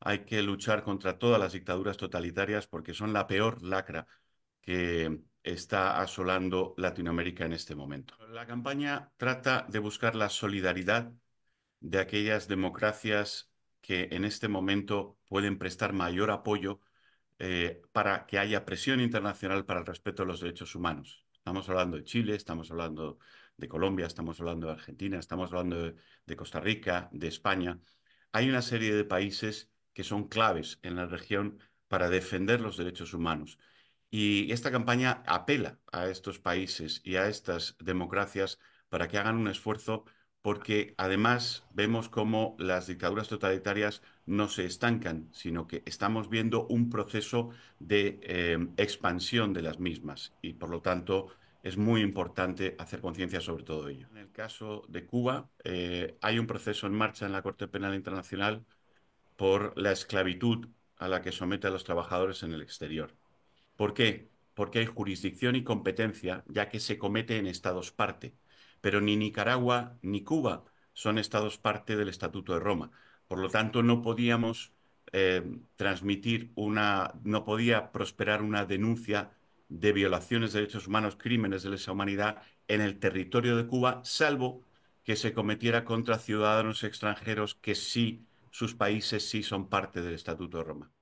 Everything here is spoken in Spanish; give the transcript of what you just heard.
hay que luchar contra todas las dictaduras totalitarias porque son la peor lacra que está asolando Latinoamérica en este momento. La campaña trata de buscar la solidaridad de aquellas democracias que en este momento pueden prestar mayor apoyo eh, para que haya presión internacional para el respeto de los derechos humanos. Estamos hablando de Chile, estamos hablando de Colombia, estamos hablando de Argentina, estamos hablando de Costa Rica, de España. Hay una serie de países que son claves en la región para defender los derechos humanos. Y esta campaña apela a estos países y a estas democracias para que hagan un esfuerzo porque además vemos cómo las dictaduras totalitarias no se estancan, sino que estamos viendo un proceso de eh, expansión de las mismas y por lo tanto es muy importante hacer conciencia sobre todo ello. En el caso de Cuba, eh, hay un proceso en marcha en la Corte Penal Internacional por la esclavitud a la que somete a los trabajadores en el exterior. ¿Por qué? Porque hay jurisdicción y competencia, ya que se comete en estados parte. Pero ni Nicaragua ni Cuba son estados parte del Estatuto de Roma. Por lo tanto, no podíamos eh, transmitir una, no podía prosperar una denuncia de violaciones de derechos humanos, crímenes de lesa humanidad en el territorio de Cuba, salvo que se cometiera contra ciudadanos extranjeros que sí sus países sí son parte del Estatuto de Roma.